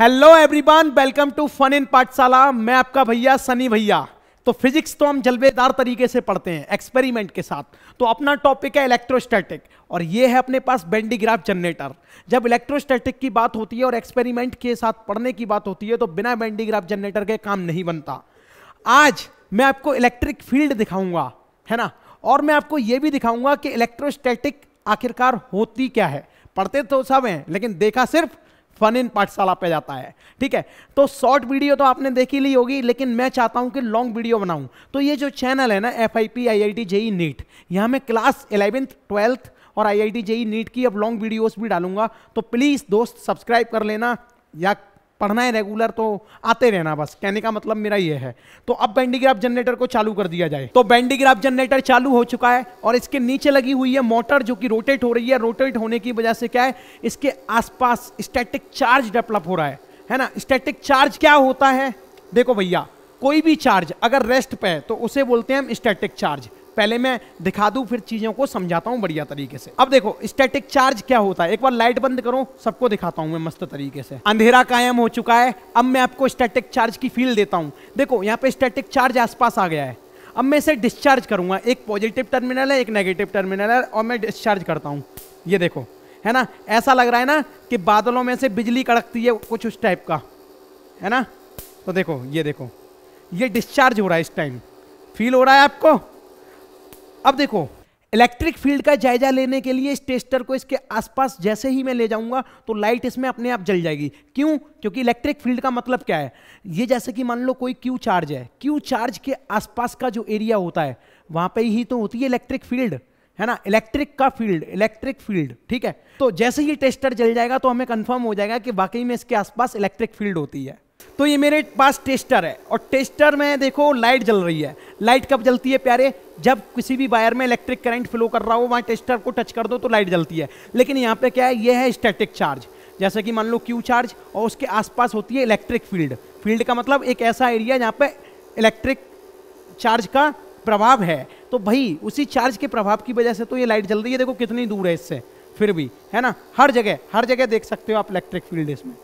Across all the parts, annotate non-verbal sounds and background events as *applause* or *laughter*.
hello everyone welcome to fun in Pathshala मैं आपका भैया सनी भैया तो फिजिक्स तो हम जलवेदार तरीके से पढ़ते हैं एक्सपेरिमेंट के साथ तो अपना टॉपिक है इलेक्ट्रोस्टैटिक और ये है अपने पास बेंडीग्राफ जनरेटर जब इलेक्ट्रोस्टैटिक की बात होती है और एक्सपेरिमेंट के साथ पढ़ने की बात होती है तो बिना बेंडीग्राफ जनरेटर के काम नहीं बनता आज मैं आपको इलेक्ट्रिक फील्ड दिखाऊंगा है ना और मैं आपको ये भी दिखाऊंगा कि इलेक्ट्रोस्टैटिक आखिरकार होती क्या है पढ़ते तो सब हैं लेकिन देखा सिर्फ फन इन पाठशाला पे जाता है ठीक है तो शॉर्ट वीडियो तो आपने देखी ली होगी लेकिन मैं चाहता हूं कि लॉन्ग वीडियो बनाऊं तो ये जो चैनल है ना F I P I I T JEE NEET यहां मैं क्लास इलेवेंथ ट्वेल्थ और I I T JEE NEET की अब लॉन्ग वीडियोस भी डालूंगा तो प्लीज़ दोस्त सब्सक्राइब कर लेना या पढ़ना है रेगुलर तो आते रहना बस कहने का मतलब मेरा ये है तो अब बैंडीग्राफ जनरेटर को चालू कर दिया जाए तो बैंडीग्राफ जनरेटर चालू हो चुका है और इसके नीचे लगी हुई है मोटर जो कि रोटेट हो रही है रोटेट होने की वजह से क्या है इसके आसपास स्टैटिक चार्ज डेवलप हो रहा है है ना स्टैटिक चार्ज क्या होता है देखो भैया कोई भी चार्ज अगर रेस्ट पे है तो उसे बोलते हैं हम स्टैटिक चार्ज पहले मैं दिखा दूं फिर चीज़ों को समझाता हूँ बढ़िया तरीके से अब देखो स्टैटिक चार्ज क्या होता है एक बार लाइट बंद करो सबको दिखाता हूँ मैं मस्त तरीके से अंधेरा कायम हो चुका है अब मैं आपको स्टैटिक चार्ज की फील देता हूँ देखो यहाँ पे स्टैटिक चार्ज आसपास आ गया है अब मैं इसे डिस्चार्ज करूंगा एक पॉजिटिव टर्मिनल है एक नेगेटिव टर्मिनल है और मैं डिस्चार्ज करता हूँ ये देखो है ना ऐसा लग रहा है ना कि बादलों में से बिजली कड़कती है कुछ उस टाइप का है ना तो देखो ये देखो ये डिस्चार्ज हो रहा है इस टाइम फील हो रहा है आपको अब देखो इलेक्ट्रिक फील्ड का जायजा लेने के लिए इस टेस्टर को इसके आसपास जैसे ही मैं ले जाऊंगा तो लाइट इसमें अपने आप जल जाएगी क्यों क्योंकि इलेक्ट्रिक फील्ड का मतलब क्या है ये जैसे कि मान लो कोई क्यू चार्ज है क्यू चार्ज के आसपास का जो एरिया होता है वहां पे ही तो होती है इलेक्ट्रिक फील्ड है ना इलेक्ट्रिक का फील्ड इलेक्ट्रिक फील्ड ठीक है तो जैसे ही टेस्टर जल जाएगा तो हमें कंफर्म हो जाएगा कि वाकई में इसके आसपास इलेक्ट्रिक फील्ड होती है तो ये मेरे पास टेस्टर है और टेस्टर में देखो लाइट जल रही है लाइट कब जलती है प्यारे जब किसी भी वायर में इलेक्ट्रिक करंट फ्लो कर रहा हो वहाँ टेस्टर को टच कर दो तो लाइट जलती है लेकिन यहाँ पे क्या है ये है स्टैटिक चार्ज जैसे कि मान लो क्यू चार्ज और उसके आसपास होती है इलेक्ट्रिक फील्ड फील्ड का मतलब एक ऐसा एरिया जहाँ पर इलेक्ट्रिक चार्ज का प्रभाव है तो भाई उसी चार्ज के प्रभाव की वजह से तो ये लाइट जल रही है देखो कितनी दूर है इससे फिर भी है ना हर जगह हर जगह देख सकते हो आप इलेक्ट्रिक फील्ड इसमें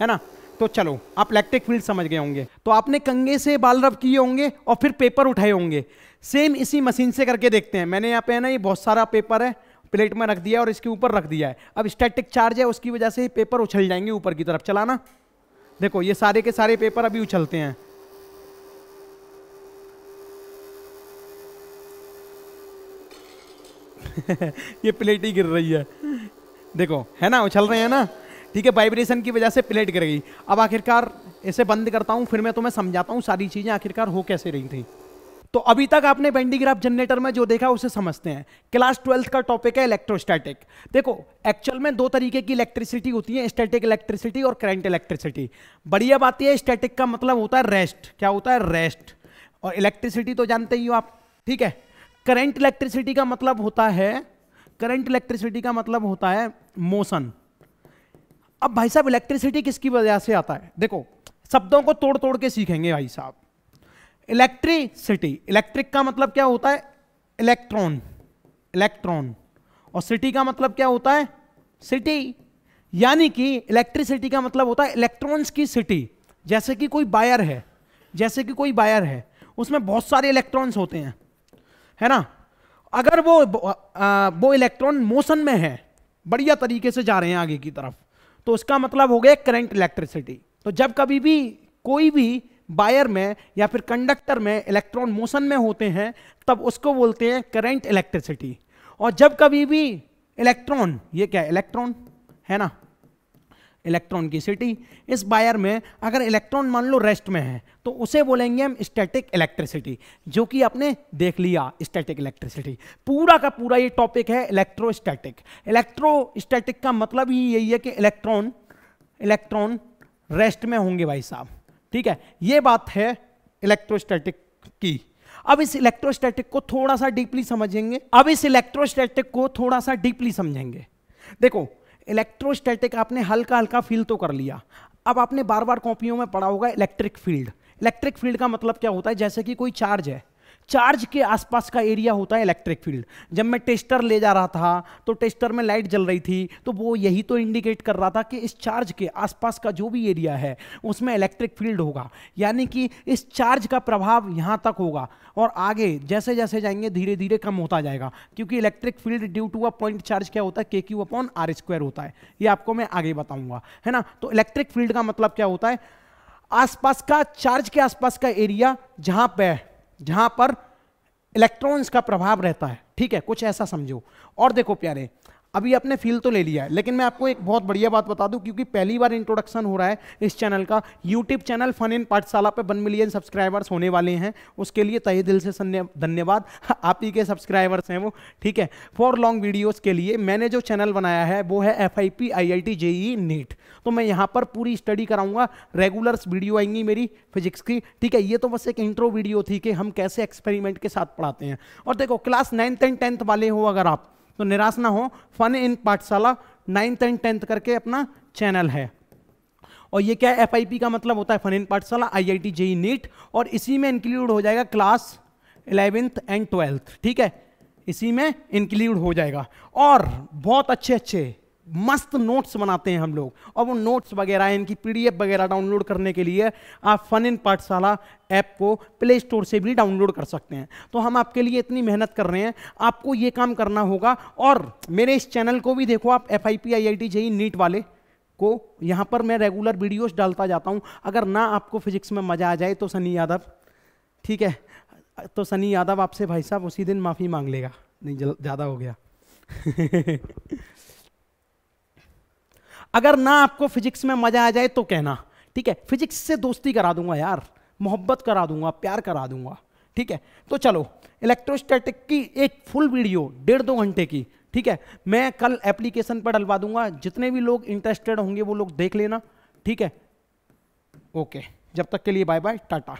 है ना तो चलो आप इलेक्ट्रिक फील्ड समझ गए होंगे तो आपने कंगे से बाल रब किए होंगे और फिर पेपर उठाए होंगे सेम इसी मशीन से करके देखते हैं मैंने यहाँ पे है ना ये बहुत सारा पेपर है प्लेट में रख दिया और इसके ऊपर रख दिया है अब स्टैटिक चार्ज है उसकी वजह से पेपर उछल जाएंगे ऊपर की तरफ चलाना देखो ये सारे के सारे पेपर अभी उछलते हैं *laughs* ये प्लेट ही गिर रही है देखो है ना उछल रहे हैं ना ठीक है वाइब्रेशन की वजह से प्लेट गिर गई अब आखिरकार इसे बंद करता हूँ फिर मैं तुम्हें समझाता हूँ सारी चीज़ें आखिरकार हो कैसे रही थी तो अभी तक आपने बेंडीग्राफ जनरेटर में जो देखा उसे समझते हैं क्लास ट्वेल्थ का टॉपिक है इलेक्ट्रोस्टैटिक देखो एक्चुअल में दो तरीके की इलेक्ट्रिसिटी होती है स्टैटिक इलेक्ट्रिसिटी और करंट इलेक्ट्रिसिटी बढ़िया बात यह स्टैटिक का मतलब होता है रेस्ट क्या होता है रेस्ट और इलेक्ट्रिसिटी तो जानते ही हो आप ठीक है करंट इलेक्ट्रिसिटी का मतलब होता है करंट इलेक्ट्रिसिटी का मतलब होता है मोशन अब भाई साहब इलेक्ट्रिसिटी किसकी वजह से आता है देखो शब्दों को तोड़ तोड़ के सीखेंगे भाई साहब इलेक्ट्रिसिटी इलेक्ट्रिक का मतलब क्या होता है इलेक्ट्रॉन इलेक्ट्रॉन और सिटी का मतलब क्या होता है सिटी यानी कि इलेक्ट्रिसिटी का मतलब होता है इलेक्ट्रॉन्स की सिटी जैसे कि कोई बायर है जैसे कि कोई बायर है उसमें बहुत सारे इलेक्ट्रॉन्स होते हैं है ना अगर वो वो इलेक्ट्रॉन मोशन में है बढ़िया तरीके से जा रहे हैं आगे की तरफ तो उसका मतलब हो गया करंट इलेक्ट्रिसिटी तो जब कभी भी कोई भी बायर में या फिर कंडक्टर में इलेक्ट्रॉन मोशन में होते हैं तब उसको बोलते हैं करंट इलेक्ट्रिसिटी और जब कभी भी इलेक्ट्रॉन ये क्या इलेक्ट्रॉन है ना इलेक्ट्रॉन की सिटी इस बायर में अगर इलेक्ट्रॉन मान लो रेस्ट में है तो उसे बोलेंगे हम स्टैटिक इलेक्ट्रिसिटी जो कि आपने देख लिया स्टैटिक इलेक्ट्रिसिटी पूरा का पूरा ये टॉपिक है इलेक्ट्रोस्टैटिक इलेक्ट्रोस्टैटिक का मतलब ही यही है कि इलेक्ट्रॉन इलेक्ट्रॉन रेस्ट में होंगे भाई साहब ठीक है ये बात है इलेक्ट्रोस्टैटिक की अब इस इलेक्ट्रोस्टैटिक को थोड़ा सा डीपली समझेंगे अब इस इलेक्ट्रोस्टैटिक को थोड़ा सा डीपली समझेंगे देखो इलेक्ट्रोस्टैटिक आपने हल्का हल्का फील तो कर लिया अब आपने बार बार कॉपियों में पढ़ा होगा इलेक्ट्रिक फील्ड इलेक्ट्रिक फील्ड का मतलब क्या होता है जैसे कि कोई चार्ज है चार्ज के आसपास का एरिया होता है इलेक्ट्रिक फील्ड जब मैं टेस्टर ले जा रहा था तो टेस्टर में लाइट जल रही थी तो वो यही तो इंडिकेट कर रहा था कि इस चार्ज के आसपास का जो भी एरिया है उसमें इलेक्ट्रिक फील्ड होगा यानी कि इस चार्ज का प्रभाव यहाँ तक होगा और आगे जैसे जैसे जाएंगे धीरे धीरे कम होता जाएगा क्योंकि electric field due to a point charge क्या होता है के क्यू अपॉन आर स्क्वायर होता है ये आपको मैं आगे बताऊंगा है ना तो इलेक्ट्रिक फील्ड का मतलब क्या होता है आसपास का चार्ज के आसपास का एरिया जहां पे जहां पर इलेक्ट्रॉन्स का प्रभाव रहता है ठीक है कुछ ऐसा समझो और देखो प्यारे अभी आपने फील तो ले लिया है लेकिन मैं आपको एक बहुत बढ़िया बात बता दूं क्योंकि पहली बार इंट्रोडक्शन हो रहा है इस चैनल का यूट्यूब चैनल फन इन पाठशाला पे वन मिलियन सब्सक्राइबर्स होने वाले हैं उसके लिए तहे दिल से धन्यवाद *laughs* आप ही के सब्सक्राइबर्स हैं वो ठीक है फॉर लॉन्ग वीडियोज़ के लिए मैंने जो चैनल बनाया है वो है F I P I I T JEE NEET तो मैं यहाँ पर पूरी स्टडी कराऊंगा रेगुलर वीडियो आएंगी मेरी फिजिक्स की ठीक है ये तो बस एक इंट्रो वीडियो थी कि हम कैसे एक्सपेरिमेंट के साथ पढ़ाते हैं और देखो क्लास नाइन्थ एंड टेंथ वाले हो अगर आप तो निराश ना हो फन इन पाठशाला नाइन्थ एंड टेंथ करके अपना चैनल है और ये क्या है एफ का मतलब होता है fun in Pathshala I I T JEE NEET और इसी में इंक्लूड हो जाएगा क्लास इलेवेंथ एंड ट्वेल्थ ठीक है इसी में इंक्लूड हो जाएगा और बहुत अच्छे अच्छे मस्त नोट्स बनाते हैं हम लोग और वो नोट्स वगैरह इनकी पीडीएफ वगैरह डाउनलोड करने के लिए आप फन इन पाठशाला ऐप को प्ले स्टोर से भी डाउनलोड कर सकते हैं तो हम आपके लिए इतनी मेहनत कर रहे हैं आपको ये काम करना होगा और मेरे इस चैनल को भी देखो आप F I P I I T NEET वाले को यहाँ पर मैं रेगुलर वीडियोज डालता जाता हूँ अगर ना आपको फिजिक्स में मज़ा आ जाए तो सनी यादव ठीक है तो सनी यादव आपसे भाई साहब उसी दिन माफ़ी मांग लेगा नहीं ज़्यादा हो गया *laughs* अगर ना आपको फिजिक्स में मजा आ जाए तो कहना ठीक है फिजिक्स से दोस्ती करा दूंगा यार मोहब्बत करा दूंगा प्यार करा दूंगा ठीक है तो चलो इलेक्ट्रोस्टैटिक की एक फुल वीडियो डेढ़ दो घंटे की ठीक है मैं कल एप्लीकेशन पर डलवा दूंगा जितने भी लोग इंटरेस्टेड होंगे वो लोग देख लेना ठीक है ओके जब तक के लिए बाय बाय टाटा